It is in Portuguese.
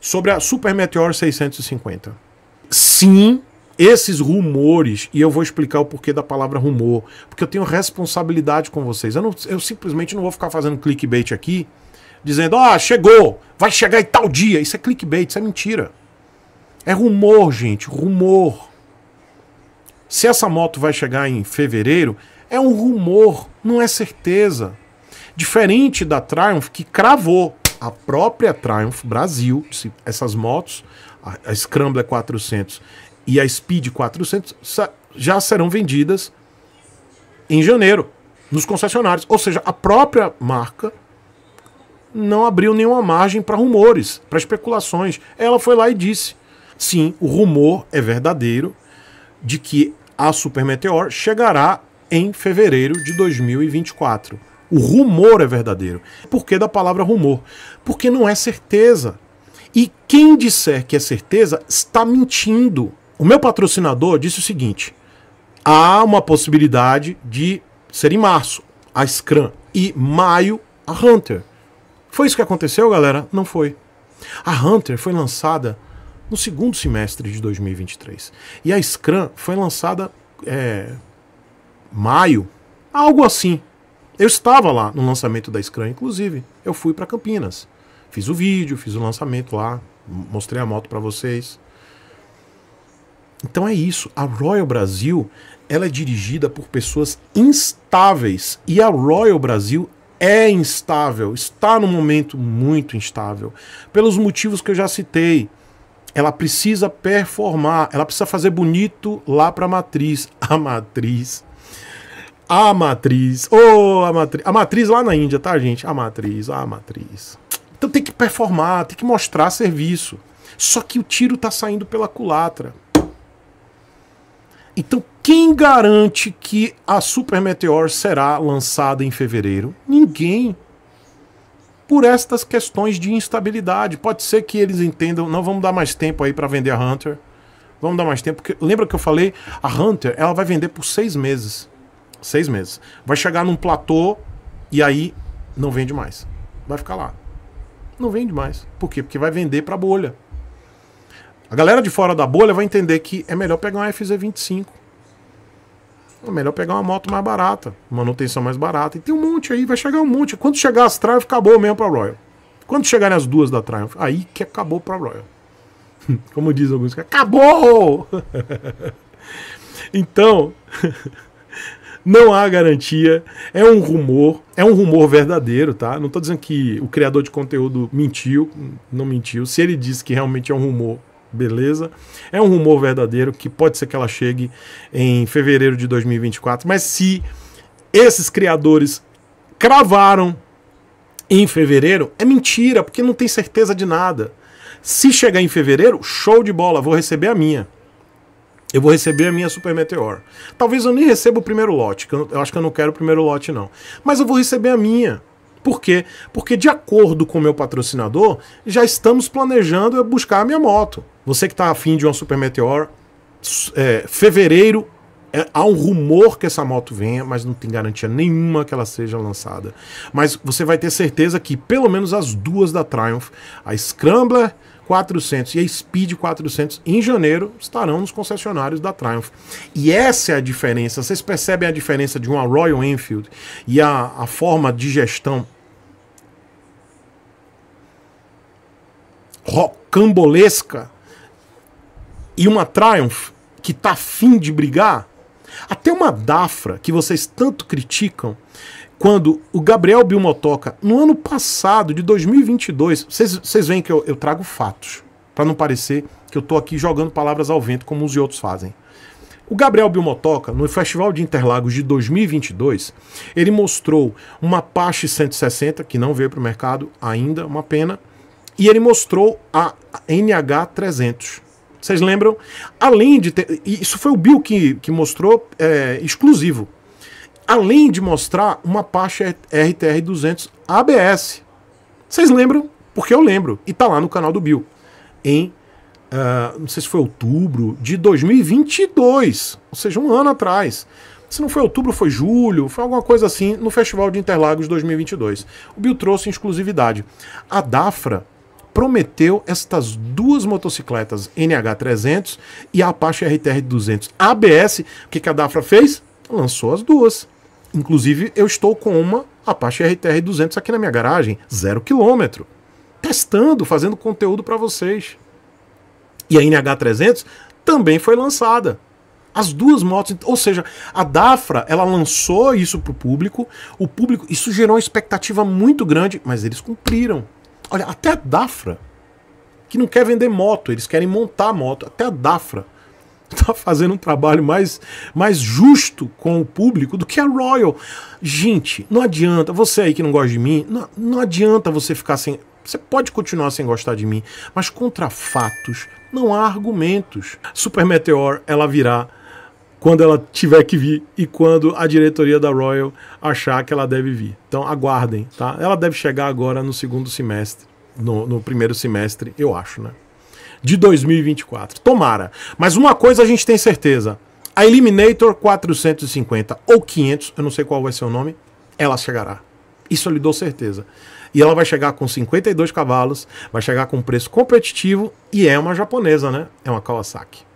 sobre a Super Meteor 650. Sim, esses rumores, e eu vou explicar o porquê da palavra rumor, porque eu tenho responsabilidade com vocês. Eu, não, eu simplesmente não vou ficar fazendo clickbait aqui, dizendo, ah, chegou, vai chegar em tal dia. Isso é clickbait, isso é mentira. É rumor, gente, rumor. Se essa moto vai chegar em fevereiro, é um rumor, não é certeza. Diferente da Triumph que cravou. A própria Triumph Brasil, essas motos, a Scrambler 400 e a Speed 400, já serão vendidas em janeiro nos concessionários. Ou seja, a própria marca não abriu nenhuma margem para rumores, para especulações. Ela foi lá e disse: sim, o rumor é verdadeiro de que a Super Meteor chegará em fevereiro de 2024. O rumor é verdadeiro. Por que da palavra rumor? Porque não é certeza. E quem disser que é certeza está mentindo. O meu patrocinador disse o seguinte: há uma possibilidade de ser em março a Scrum e maio a Hunter. Foi isso que aconteceu, galera? Não foi. A Hunter foi lançada no segundo semestre de 2023 e a Scrum foi lançada é, maio, algo assim. Eu estava lá no lançamento da Scrum, inclusive. Eu fui para Campinas. Fiz o vídeo, fiz o lançamento lá, mostrei a moto para vocês. Então é isso. A Royal Brasil, ela é dirigida por pessoas instáveis e a Royal Brasil é instável, está num momento muito instável, pelos motivos que eu já citei. Ela precisa performar, ela precisa fazer bonito lá para a matriz. A matriz a matriz. Ô, oh, a matriz. A matriz lá na Índia, tá, gente? A matriz, a matriz. Então tem que performar, tem que mostrar serviço. Só que o tiro tá saindo pela culatra. Então, quem garante que a Super Meteor será lançada em fevereiro? Ninguém. Por estas questões de instabilidade. Pode ser que eles entendam, não vamos dar mais tempo aí para vender a Hunter. Vamos dar mais tempo. Porque, lembra que eu falei? A Hunter, ela vai vender por seis meses seis meses. Vai chegar num platô e aí não vende mais. Vai ficar lá. Não vende mais. Por quê? Porque vai vender para bolha. A galera de fora da bolha vai entender que é melhor pegar uma FZ25. É melhor pegar uma moto mais barata, manutenção mais barata. E tem um monte aí, vai chegar um monte. Quando chegar as Triumph, acabou mesmo para Royal. Quando chegarem as duas da Triumph, aí que acabou para Royal. Como diz alguns, acabou! então, não há garantia, é um rumor, é um rumor verdadeiro, tá? Não estou dizendo que o criador de conteúdo mentiu, não mentiu. Se ele disse que realmente é um rumor, beleza? É um rumor verdadeiro que pode ser que ela chegue em fevereiro de 2024, mas se esses criadores cravaram em fevereiro, é mentira, porque não tem certeza de nada. Se chegar em fevereiro, show de bola, vou receber a minha eu vou receber a minha Super Meteor. Talvez eu nem receba o primeiro lote, que eu, eu acho que eu não quero o primeiro lote, não. Mas eu vou receber a minha. Por quê? Porque, de acordo com o meu patrocinador, já estamos planejando buscar a minha moto. Você que está afim de uma Super Meteor, é, fevereiro é, há um rumor que essa moto venha, mas não tem garantia nenhuma que ela seja lançada. Mas você vai ter certeza que pelo menos as duas da Triumph, a Scrambler 400 e a Speed 400 em janeiro estarão nos concessionários da Triumph. E essa é a diferença. Vocês percebem a diferença de uma Royal Enfield e a, a forma de gestão rocambolesca e uma Triumph que tá afim de brigar? Até uma DAFRA, que vocês tanto criticam, quando o Gabriel Bilmotoca, no ano passado, de 2022, vocês veem que eu, eu trago fatos, para não parecer que eu estou aqui jogando palavras ao vento, como uns e outros fazem. O Gabriel Bilmotoca, no Festival de Interlagos de 2022, ele mostrou uma Apache 160, que não veio para o mercado ainda, uma pena, e ele mostrou a NH 300. Vocês lembram? Além de ter. Isso foi o Bill que, que mostrou é, exclusivo. Além de mostrar uma pasta RTR 200 ABS. Vocês lembram? Porque eu lembro. E tá lá no canal do Bill. Em. Uh, não sei se foi outubro de 2022. Ou seja, um ano atrás. Se não foi outubro, foi julho, foi alguma coisa assim, no Festival de Interlagos 2022. O Bill trouxe em exclusividade. A DAFRA prometeu estas duas motocicletas NH300 e a Apache RTR200 ABS, o que a Dafra fez? Lançou as duas. Inclusive, eu estou com uma Apache RTR200 aqui na minha garagem, zero quilômetro, testando, fazendo conteúdo para vocês. E a NH300 também foi lançada. As duas motos, ou seja, a Dafra, ela lançou isso para o público, o público, isso gerou uma expectativa muito grande, mas eles cumpriram. Olha, até a Dafra, que não quer vender moto, eles querem montar moto, até a Dafra está fazendo um trabalho mais, mais justo com o público do que a Royal. Gente, não adianta, você aí que não gosta de mim, não, não adianta você ficar sem. Você pode continuar sem gostar de mim, mas contra fatos não há argumentos. Super Meteor, ela virá quando ela tiver que vir e quando a diretoria da Royal achar que ela deve vir. Então aguardem, tá? Ela deve chegar agora no segundo semestre, no, no primeiro semestre, eu acho, né? De 2024. Tomara. Mas uma coisa a gente tem certeza: a Eliminator 450 ou 500, eu não sei qual vai ser o nome, ela chegará. Isso eu lhe dou certeza. E ela vai chegar com 52 cavalos, vai chegar com preço competitivo e é uma japonesa, né? É uma Kawasaki.